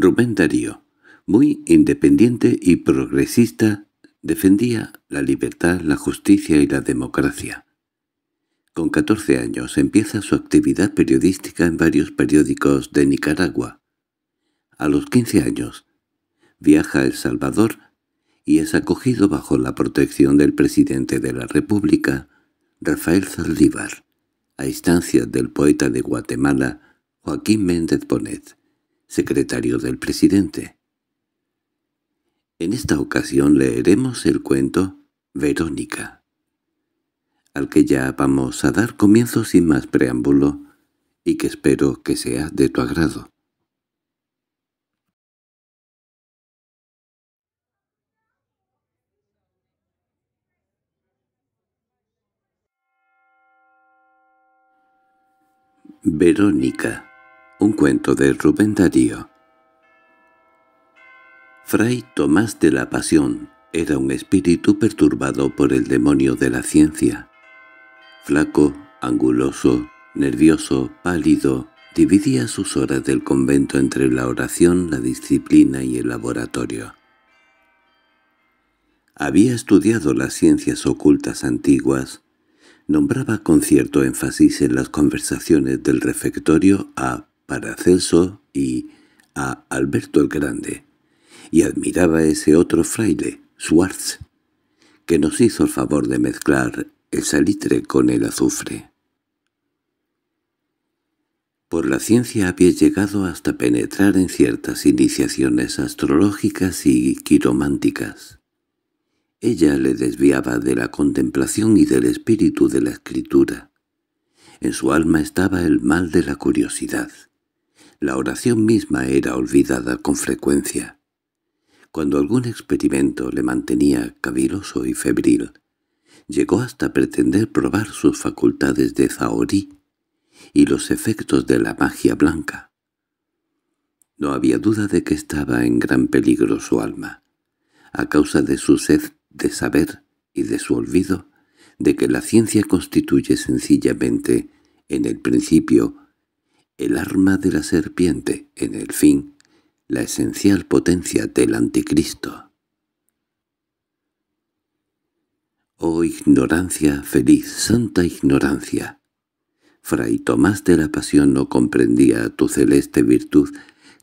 Rubén Darío, muy independiente y progresista, defendía la libertad, la justicia y la democracia. Con 14 años empieza su actividad periodística en varios periódicos de Nicaragua. A los 15 años viaja a El Salvador y es acogido bajo la protección del presidente de la República, Rafael Zaldívar, a instancias del poeta de Guatemala, Joaquín Méndez Bonet secretario del presidente. En esta ocasión leeremos el cuento Verónica, al que ya vamos a dar comienzo sin más preámbulo y que espero que sea de tu agrado. Verónica un cuento de Rubén Darío Fray Tomás de la Pasión era un espíritu perturbado por el demonio de la ciencia. Flaco, anguloso, nervioso, pálido, dividía sus horas del convento entre la oración, la disciplina y el laboratorio. Había estudiado las ciencias ocultas antiguas, nombraba con cierto énfasis en las conversaciones del refectorio a para Celso y a Alberto el Grande, y admiraba ese otro fraile, Schwartz, que nos hizo el favor de mezclar el salitre con el azufre. Por la ciencia había llegado hasta penetrar en ciertas iniciaciones astrológicas y quirománticas. Ella le desviaba de la contemplación y del espíritu de la escritura. En su alma estaba el mal de la curiosidad. La oración misma era olvidada con frecuencia. Cuando algún experimento le mantenía caviloso y febril, llegó hasta pretender probar sus facultades de zahorí y los efectos de la magia blanca. No había duda de que estaba en gran peligro su alma, a causa de su sed de saber y de su olvido, de que la ciencia constituye sencillamente, en el principio, el arma de la serpiente, en el fin, la esencial potencia del anticristo. Oh ignorancia, feliz, santa ignorancia. Fray Tomás de la Pasión no comprendía tu celeste virtud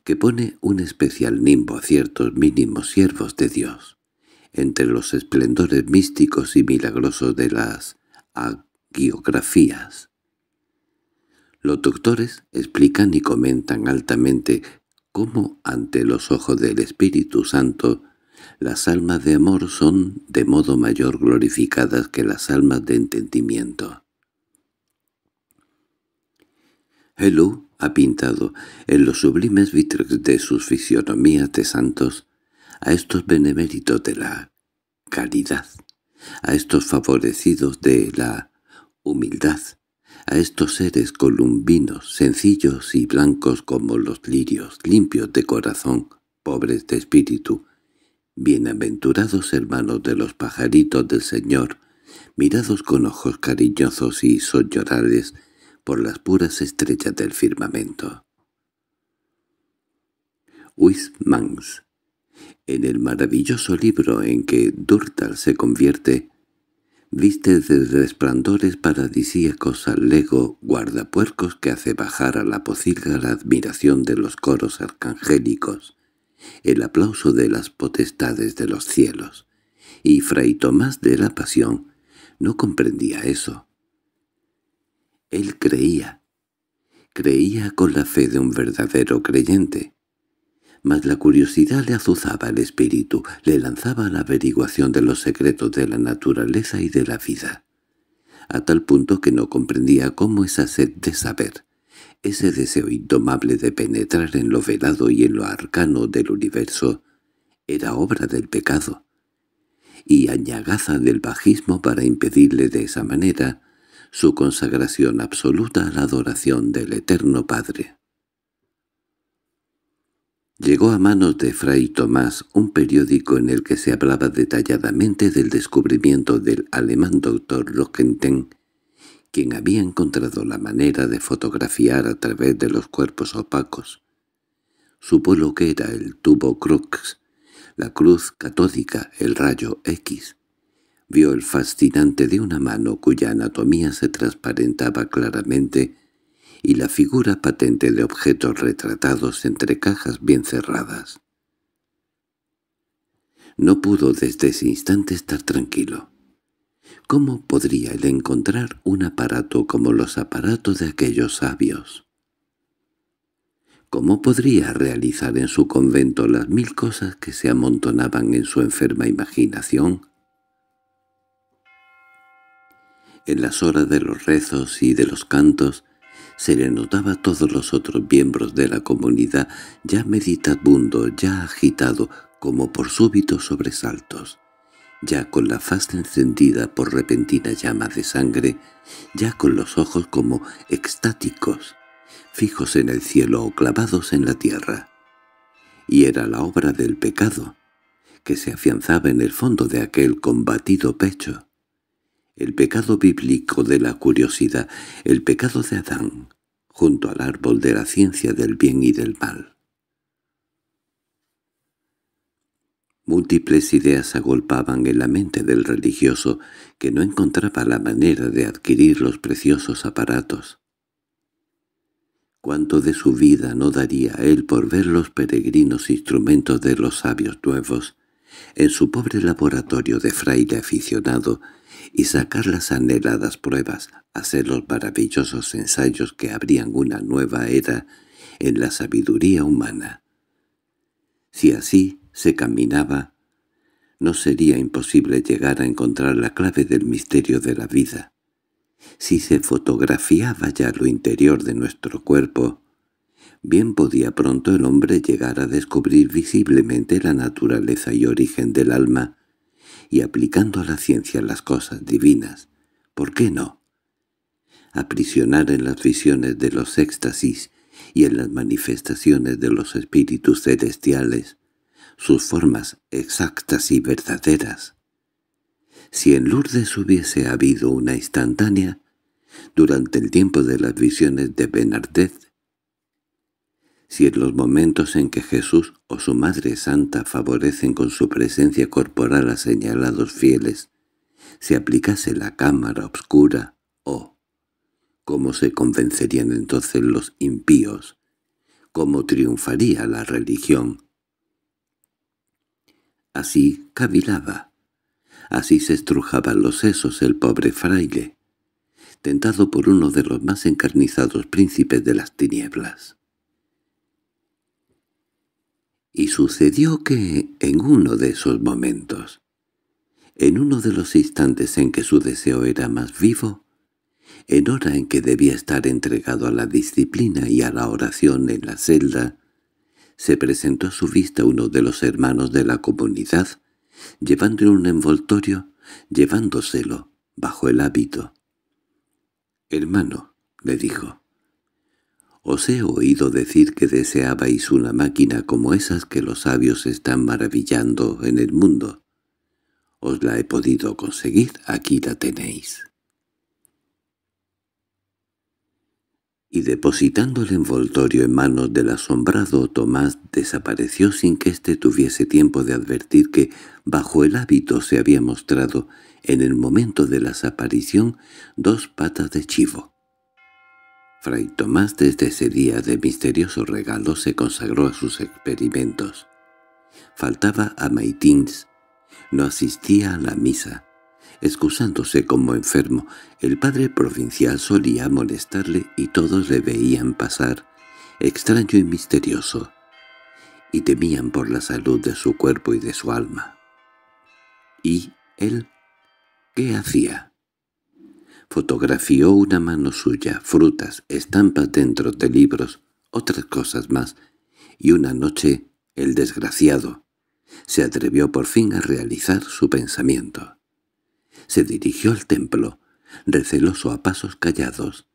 que pone un especial nimbo a ciertos mínimos siervos de Dios. Entre los esplendores místicos y milagrosos de las agiografías, los doctores explican y comentan altamente cómo ante los ojos del Espíritu Santo las almas de amor son de modo mayor glorificadas que las almas de entendimiento. Hello ha pintado en los sublimes vitrex de sus fisionomías de santos a estos beneméritos de la caridad, a estos favorecidos de la humildad, a estos seres columbinos, sencillos y blancos como los lirios, limpios de corazón, pobres de espíritu, bienaventurados hermanos de los pajaritos del Señor, mirados con ojos cariñosos y soñorales por las puras estrellas del firmamento. Wismans En el maravilloso libro en que Durtal se convierte, viste de resplandores paradisíacos al lego guardapuercos que hace bajar a la pocilga la admiración de los coros arcangélicos, el aplauso de las potestades de los cielos. Y Fray Tomás de la Pasión no comprendía eso. Él creía. Creía con la fe de un verdadero creyente mas la curiosidad le azuzaba el espíritu, le lanzaba a la averiguación de los secretos de la naturaleza y de la vida, a tal punto que no comprendía cómo esa sed de saber, ese deseo indomable de penetrar en lo velado y en lo arcano del universo, era obra del pecado, y añagaza del bajismo para impedirle de esa manera su consagración absoluta a la adoración del Eterno Padre. Llegó a manos de Fray Tomás un periódico en el que se hablaba detalladamente del descubrimiento del alemán doctor Roentgen, quien había encontrado la manera de fotografiar a través de los cuerpos opacos. Supo lo que era el tubo Crux, la cruz catódica, el rayo X. Vio el fascinante de una mano cuya anatomía se transparentaba claramente y la figura patente de objetos retratados entre cajas bien cerradas. No pudo desde ese instante estar tranquilo. ¿Cómo podría él encontrar un aparato como los aparatos de aquellos sabios? ¿Cómo podría realizar en su convento las mil cosas que se amontonaban en su enferma imaginación? En las horas de los rezos y de los cantos, se le notaba a todos los otros miembros de la comunidad, ya meditabundo, ya agitado, como por súbitos sobresaltos, ya con la faz encendida por repentina llama de sangre, ya con los ojos como extáticos, fijos en el cielo o clavados en la tierra. Y era la obra del pecado, que se afianzaba en el fondo de aquel combatido pecho el pecado bíblico de la curiosidad, el pecado de Adán, junto al árbol de la ciencia del bien y del mal. Múltiples ideas agolpaban en la mente del religioso que no encontraba la manera de adquirir los preciosos aparatos. Cuánto de su vida no daría él por ver los peregrinos instrumentos de los sabios nuevos en su pobre laboratorio de fraile aficionado y sacar las anheladas pruebas, hacer los maravillosos ensayos que abrían una nueva era en la sabiduría humana. Si así se caminaba, no sería imposible llegar a encontrar la clave del misterio de la vida. Si se fotografiaba ya lo interior de nuestro cuerpo, bien podía pronto el hombre llegar a descubrir visiblemente la naturaleza y origen del alma, y aplicando a la ciencia las cosas divinas. ¿Por qué no? Aprisionar en las visiones de los éxtasis y en las manifestaciones de los espíritus celestiales sus formas exactas y verdaderas. Si en Lourdes hubiese habido una instantánea, durante el tiempo de las visiones de Benardet, si en los momentos en que Jesús o su Madre Santa favorecen con su presencia corporal a señalados fieles, se aplicase la cámara obscura o, oh, ¿cómo se convencerían entonces los impíos? ¿Cómo triunfaría la religión? Así cavilaba, así se estrujaban los sesos el pobre fraile, tentado por uno de los más encarnizados príncipes de las tinieblas. Y sucedió que, en uno de esos momentos, en uno de los instantes en que su deseo era más vivo, en hora en que debía estar entregado a la disciplina y a la oración en la celda, se presentó a su vista uno de los hermanos de la comunidad, llevando un envoltorio, llevándoselo bajo el hábito. «Hermano», le dijo, os he oído decir que deseabais una máquina como esas que los sabios están maravillando en el mundo. Os la he podido conseguir, aquí la tenéis. Y depositando el envoltorio en manos del asombrado Tomás desapareció sin que éste tuviese tiempo de advertir que bajo el hábito se había mostrado, en el momento de la desaparición, dos patas de chivo. Fray Tomás desde ese día de misterioso regalo se consagró a sus experimentos. Faltaba a Maitins, no asistía a la misa. Excusándose como enfermo, el padre provincial solía molestarle y todos le veían pasar, extraño y misterioso, y temían por la salud de su cuerpo y de su alma. ¿Y él? ¿Qué hacía? Fotografió una mano suya, frutas, estampas dentro de libros, otras cosas más, y una noche el desgraciado se atrevió por fin a realizar su pensamiento. Se dirigió al templo, receloso a pasos callados,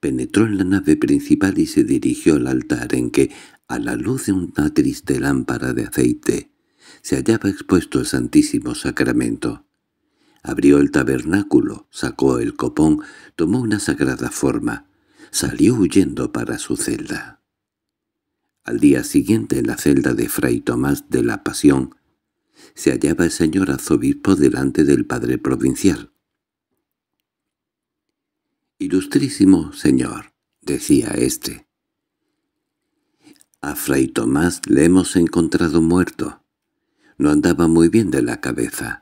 penetró en la nave principal y se dirigió al altar en que, a la luz de una triste lámpara de aceite, se hallaba expuesto el Santísimo Sacramento. Abrió el tabernáculo, sacó el copón, tomó una sagrada forma, salió huyendo para su celda. Al día siguiente en la celda de Fray Tomás de la Pasión se hallaba el señor arzobispo delante del padre provincial. «Ilustrísimo señor», decía éste. «A Fray Tomás le hemos encontrado muerto. No andaba muy bien de la cabeza.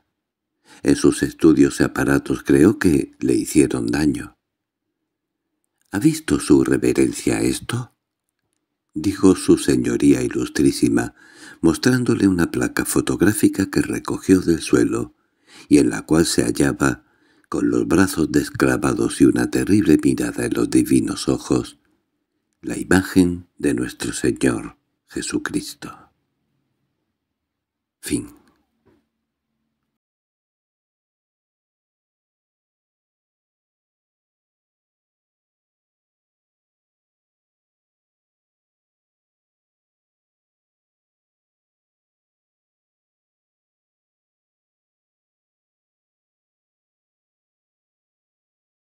En sus estudios y aparatos creo que le hicieron daño. —¿Ha visto su reverencia esto? —dijo su señoría ilustrísima, mostrándole una placa fotográfica que recogió del suelo, y en la cual se hallaba, con los brazos desclavados y una terrible mirada en los divinos ojos, la imagen de nuestro Señor Jesucristo. Fin